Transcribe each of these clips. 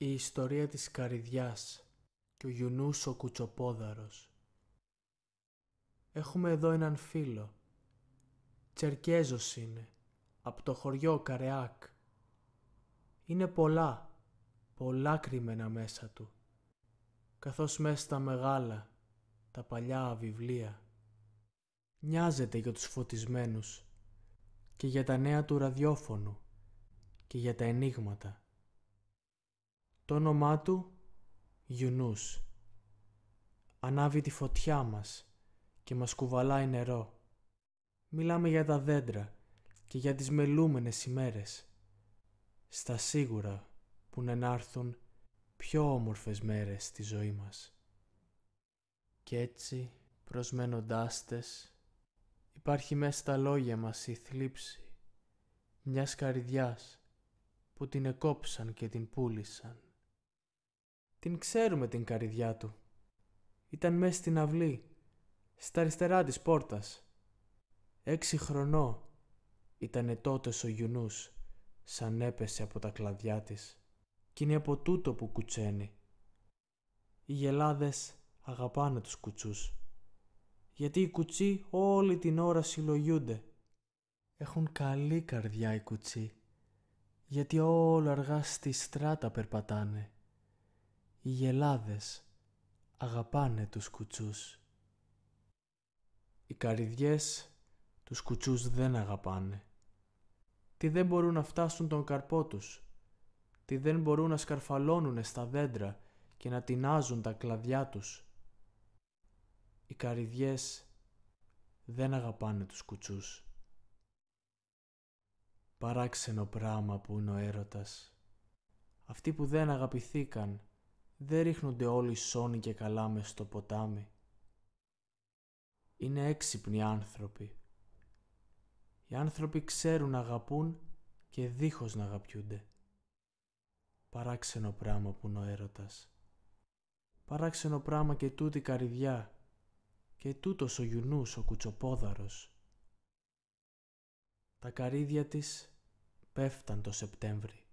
Η ιστορία της Καριδιάς και ο Γιουνούς ο Κουτσοπόδαρος. Έχουμε εδώ έναν φίλο. Τσερκέζος είναι, από το χωριό Καρεάκ. Είναι πολλά, πολλά κρυμμένα μέσα του, καθώς μέσα στα μεγάλα, τα παλιά βιβλία. Νοιάζεται για τους φωτισμένους και για τα νέα του ραδιόφωνου και για τα ενίγματα. Το όνομά του Γιουνούς. Ανάβει τη φωτιά μας και μας κουβαλάει νερό. Μιλάμε για τα δέντρα και για τις μελούμενες ημέρες. Στα σίγουρα που να πιο όμορφες μέρες στη ζωή μας. Κι έτσι, προσμένοντάς τες, υπάρχει μέσα στα λόγια μας η θλίψη μιας καρδιάς που την εκόψαν και την πούλησαν. Την ξέρουμε την καρδιά του. Ήταν μέσα στην αυλή, στα αριστερά της πόρτας. Έξι χρονό ήτανε τότε ο Γιουνούς, σαν έπεσε από τα κλαδιά της. Κι είναι από τούτο που κουτσένει. Οι γελάδες αγαπάνε τους κουτσούς. Γιατί οι κουτσοί όλη την ώρα συλλογιούνται. Έχουν καλή καρδιά οι κουτσοί. Γιατί όλα αργά στη στράτα περπατάνε οι γελάδες αγαπάνε τους κουτσούς. Οι καρυδιές τους κουτσούς δεν αγαπάνε. Τι δεν μπορούν να φτάσουν τον καρπό τους. Τι δεν μπορούν να σκαρφαλώνουν στα δέντρα και να τεινάζουν τα κλαδιά τους. Οι καρυδιές δεν αγαπάνε τους κουτσούς. Παράξενο πράμα που είναι ο έρωτας. Αυτοί που δεν αγαπηθήκαν δεν ρίχνονται όλοι σόνοι και καλά με στο ποτάμι. Είναι έξυπνοι άνθρωποι. Οι άνθρωποι ξέρουν να αγαπούν και δίχως να αγαπιούνται. Παράξενο πράμα που είναι ο έρωτας. Παράξενο πράμα και τούτη καρδιά και τούτος ο γιουνούς ο κουτσοπόδαρος. Τα καρύδια της πέφταν το Σεπτέμβρη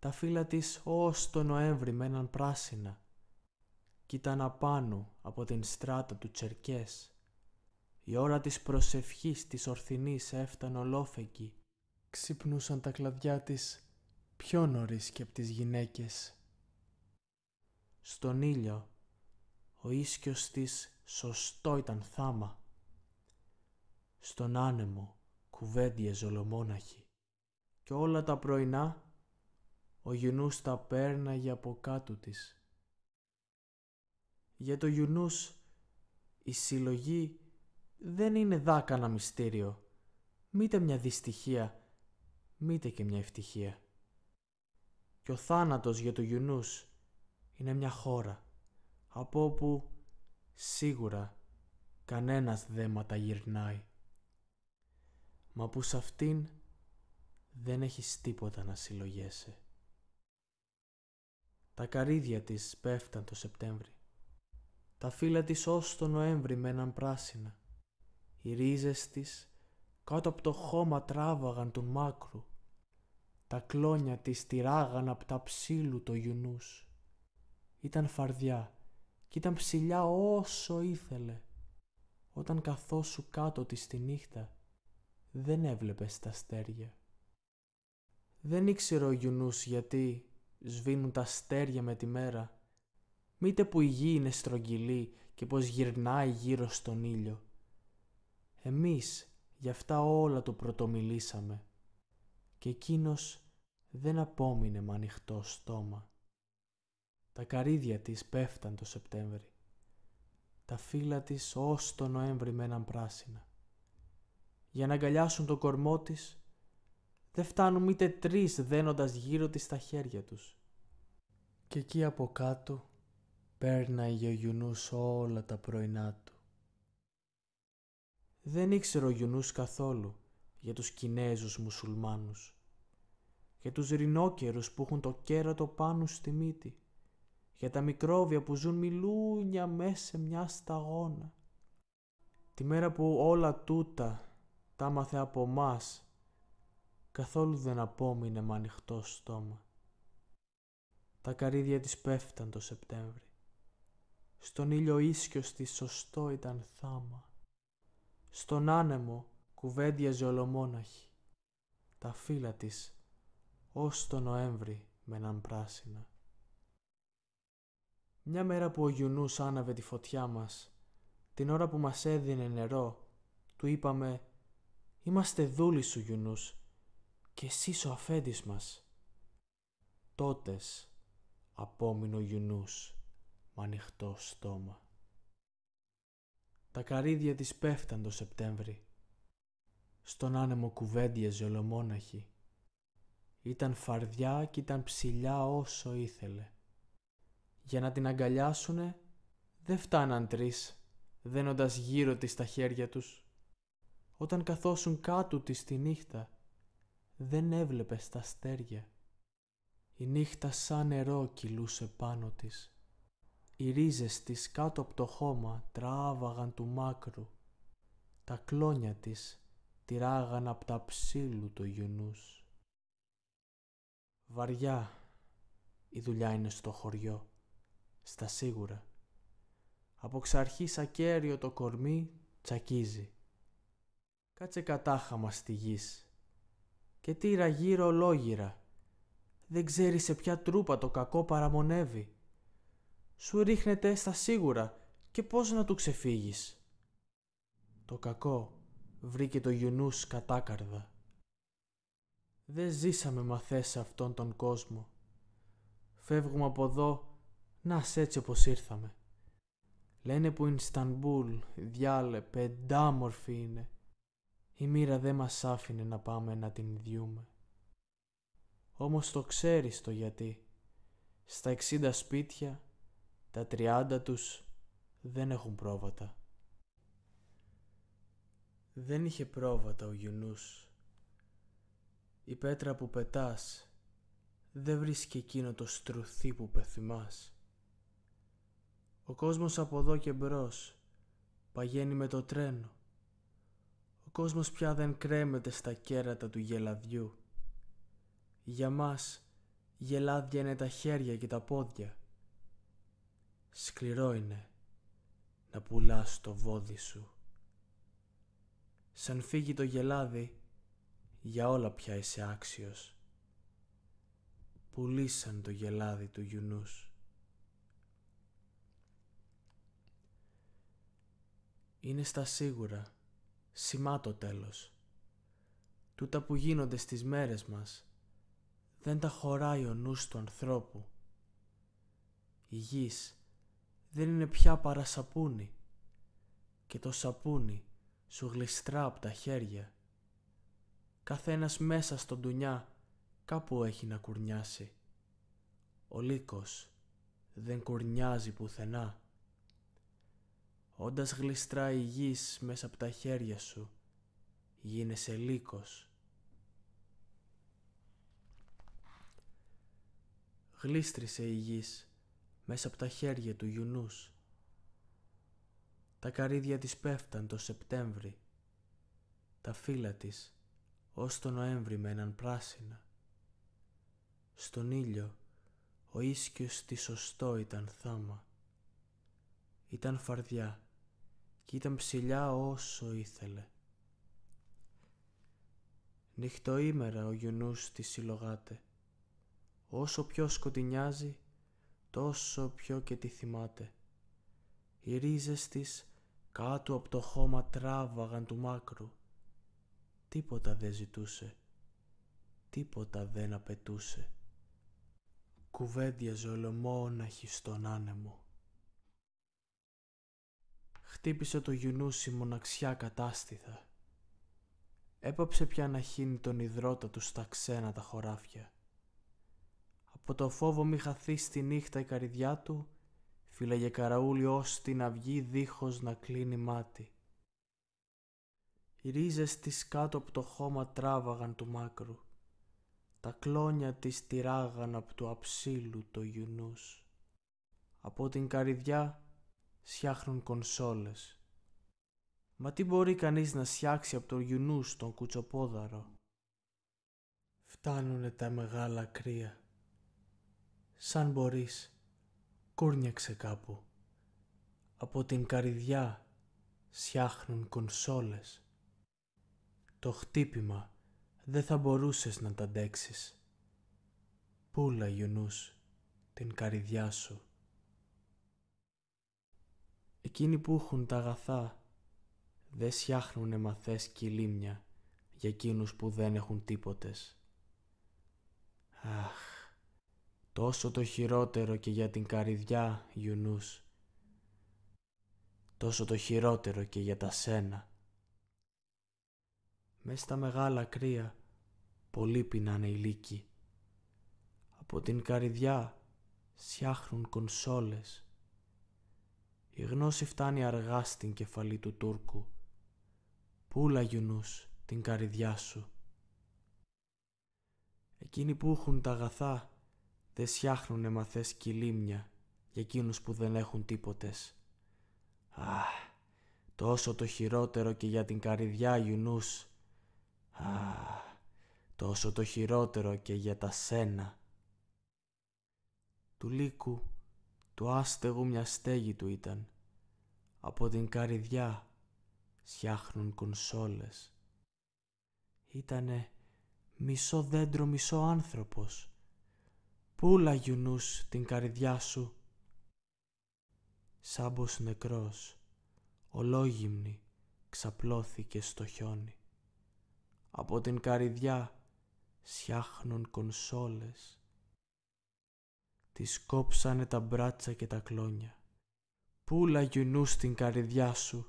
τα φύλλα της ως το Νοέμβρη μέναν πράσινα. ήταν απάνω από την στράτα του Τσερκές. Η ώρα της προσευχής της ορθινής έφτανε ολόφεκη. Ξυπνούσαν τα κλαδιά της πιο νωρίς και απ' τις γυναίκες. Στον ήλιο ο ίσκιος της σωστό ήταν θάμα. Στον άνεμο κουβέντιες ζολομόναχη. Και όλα τα πρωινά ο Γιουνούς τα πέρναγε από κάτω της. Για το Γιουνούς η συλλογή δεν είναι δάκανα μυστήριο, μήτε μια δυστυχία, μήτε και μια ευτυχία. Και ο θάνατος για το Γιουνούς είναι μια χώρα, από όπου σίγουρα κανένας δεν γυρνάει. Μα που σε αυτήν δεν έχεις τίποτα να συλλογέσαι. Τα καρύδια της πέφταν το Σεπτέμβρη. Τα φύλλα της ως το Νοέμβρη μέναν πράσινα. Οι ρίζες της κάτω από το χώμα τράβαγαν τον μάκρου. Τα κλόνια της τυράγαν από τα ψήλου το γιουνούς. Ήταν φαρδιά κι ήταν ψηλιά όσο ήθελε. Όταν καθόσου κάτω της τη νύχτα δεν έβλεπες τα αστέρια. Δεν ήξερε ο Γιουνούς γιατί σβήνουν τα αστέρια με τη μέρα. Μήτε που η γη είναι στρογγυλή και πως γυρνάει γύρω στον ήλιο. Εμείς γι' αυτά όλα το πρωτομιλήσαμε και εκείνος δεν απόμεινε με ανοιχτό στόμα. Τα καρύδια της πέφταν το Σεπτέμβρη, τα φύλλα της ως το Νοέμβρη μέναν πράσινα. Για να αγκαλιάσουν το κορμό της, δεν φτάνουν μήτε τρεις δένοντας γύρω της τα χέρια τους και εκεί από κάτω πέρναγε ο Γιουνούς όλα τα πρωινά του. Δεν ήξερε ο Γιουνούς καθόλου για τους Κινέζους μουσουλμάνους, για τους ρινόκερους που έχουν το κέρατο πάνω στη μύτη, για τα μικρόβια που ζουν μιλούνια μέσα μια σταγόνα. Τη μέρα που όλα τούτα τα μάθε από μας, καθόλου δεν απόμεινε με ανοιχτό στόμα. Τα καρύδια της πέφταν το Σεπτέμβρη. Στον ήλιο ίσκιος της σωστό ήταν θάμα. Στον άνεμο κουβέντιαζε ολομόναχη. Τα φύλλα της ως το Νοέμβρη μεναν πράσινα. Μια μέρα που ο Γιουνούς άναβε τη φωτιά μας, την ώρα που μας έδινε νερό, του είπαμε «Είμαστε δούλοι σου Γιουνούς και εσύ ο αφέντης μας». Τότες απόμεινο γιουνούς με ανοιχτό στόμα. Τα καρύδια της πέφταν το Σεπτέμβρη. Στον άνεμο κουβέντιαζε ολομόναχη. Ήταν φαρδιά και ήταν ψηλιά όσο ήθελε. Για να την αγκαλιάσουνε δεν φτάναν τρεις, δένοντας γύρω της τα χέρια τους. Όταν καθόσουν κάτω της τη νύχτα, δεν έβλεπες τα αστέρια. Η νύχτα σαν νερό κυλούσε πάνω της. Οι ρίζες της κάτω από το χώμα τράβαγαν του μάκρου. Τα κλόνια της τυράγαν από τα ψήλου το γιουνούς. Βαριά η δουλειά είναι στο χωριό, στα σίγουρα. Από ξαρχή ακέραιο το κορμί τσακίζει. Κάτσε κατάχαμα στη γης και τύρα γύρω ολόγυρα δεν ξέρει σε ποια τρούπα το κακό παραμονεύει. Σου ρίχνεται στα σίγουρα και πώς να του ξεφύγεις. Το κακό βρήκε το γιουνούς κατάκαρδα. Δεν ζήσαμε μαθές σε αυτόν τον κόσμο. Φεύγουμε από εδώ, να σε έτσι όπως ήρθαμε. Λένε που Ινστανμπούλ, διάλε, πεντάμορφη είναι. Η μοίρα δεν μας άφηνε να πάμε να την διούμε όμως το ξέρεις το γιατί. Στα 60 σπίτια, τα 30 τους δεν έχουν πρόβατα. Δεν είχε πρόβατα ο Γιουνούς. Η πέτρα που πετάς δεν βρίσκει εκείνο το στρουθί που πεθυμάς. Ο κόσμος από εδώ και μπρος παγαίνει με το τρένο. Ο κόσμος πια δεν κρέμεται στα κέρατα του γελαδιού. Για μας γελάδια είναι τα χέρια και τα πόδια. Σκληρό είναι να πουλάς το βόδι σου. Σαν φύγει το γελάδι, για όλα πια είσαι άξιος. Πουλήσαν το γελάδι του γιουνούς. Είναι στα σίγουρα, σημά το τέλος. Τούτα που γίνονται στις μέρες μας, δεν τα χωράει ο νους του ανθρώπου. Η γης δεν είναι πια παρά σαπούνι και το σαπούνι σου γλιστρά από τα χέρια. Καθένας μέσα στον τουνιά κάπου έχει να κουρνιάσει. Ο λύκος δεν κουρνιάζει πουθενά. Όντας γλιστρά η γης μέσα από τα χέρια σου, γίνεσαι λύκος γλίστρησε η γης μέσα από τα χέρια του γιουνούς. Τα καρύδια της πέφταν το Σεπτέμβρη, τα φύλλα της ως το Νοέμβρη μέναν πράσινα. Στον ήλιο ο ίσκιος της σωστό ήταν θάμα. Ήταν φαρδιά και ήταν ψηλιά όσο ήθελε. Νυχτοήμερα ο γιουνούς τη συλλογάται Όσο πιο σκοτεινιάζει, τόσο πιο και τη θυμάται. Οι ρίζες της κάτω από το χώμα τράβαγαν του μάκρου. Τίποτα δεν ζητούσε, τίποτα δεν απαιτούσε. Κουβέντιαζε ολομόναχη στον άνεμο. Χτύπησε το γιουνούσι μοναξιά κατάστηθα. Έπαψε πια να χύνει τον υδρότα του στα ξένα τα χωράφια από το φόβο μη χαθείς στη νύχτα η καρδιά του, φύλαγε καραούλι ως την αυγή δίχως να κλείνει μάτι. Οι ρίζες της κάτω από το χώμα τράβαγαν του μάκρου, τα κλόνια της τυράγαν από το αψίλου το γιουνούς. Από την καρδιά σιάχνουν κονσόλες. Μα τι μπορεί κανείς να σιάξει από το γιουνούς τον κουτσοπόδαρο. Φτάνουνε τα μεγάλα κρύα σαν μπορείς, κούρνιαξε κάπου. Από την καρδιά σιάχνουν κονσόλες. Το χτύπημα δεν θα μπορούσες να τα αντέξεις. Πούλα γιονούς την καρδιά σου. Εκείνοι που έχουν τα αγαθά δεν σιάχνουν μαθές κυλίμια για εκείνους που δεν έχουν τίποτες. Αχ, τόσο το χειρότερο και για την καρδιά, Ιουνούς, τόσο το χειρότερο και για τα σένα. Μες στα μεγάλα κρύα, πολύ πεινάνε οι Από την καρδιά σιάχνουν κονσόλες. Η γνώση φτάνει αργά στην κεφαλή του Τούρκου. Πούλα γιουνούς την καρδιά σου. Εκείνοι που έχουν τα αγαθά Δε σιάχνουνε μαθές κυλίμια για εκείνους που δεν έχουν τίποτες. Αχ, τόσο το χειρότερο και για την καρδιά γιουνούς. Α, τόσο το χειρότερο και για τα σένα. Του λύκου, του άστεγου μια στέγη του ήταν. Από την καρδιά σιάχνουν κονσόλες. Ήτανε μισό δέντρο μισό άνθρωπος Πού λαγιουνούς την καρδιά σου. Σάμπος νεκρός, ολόγυμνη, ξαπλώθηκε στο χιόνι. Από την καρδιά σιάχνουν κονσόλες. Τις κόψανε τα μπράτσα και τα κλόνια. Πού λαγιουνούς την καρδιά σου.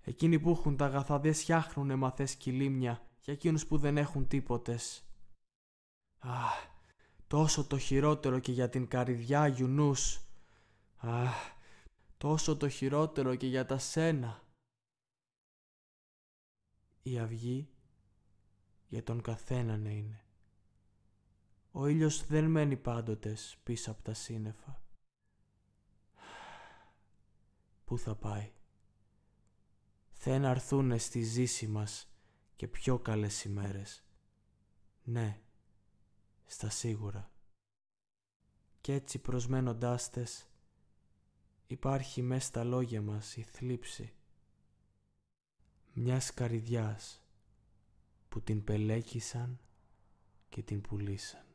Εκείνοι πούλα έχουν τα αγαθά δεν σιάχνουνε μαθές κυλίμια για εκείνους που δεν έχουν τίποτες. Αχ, τόσο το χειρότερο και για την καρδιά Γιουνούς. Αχ, τόσο το χειρότερο και για τα σένα. Η αυγή για τον καθέναν είναι. Ο ήλιος δεν μένει πάντοτες πίσω από τα σύννεφα. Πού θα πάει. Θα έρθουνε στη ζήση μας και πιο καλές ημέρες. Ναι στα σίγουρα. Κι έτσι προσμένοντάς τες, υπάρχει μέσα στα λόγια μας η θλίψη μιας καρυδιάς που την πελέκησαν και την πουλήσαν.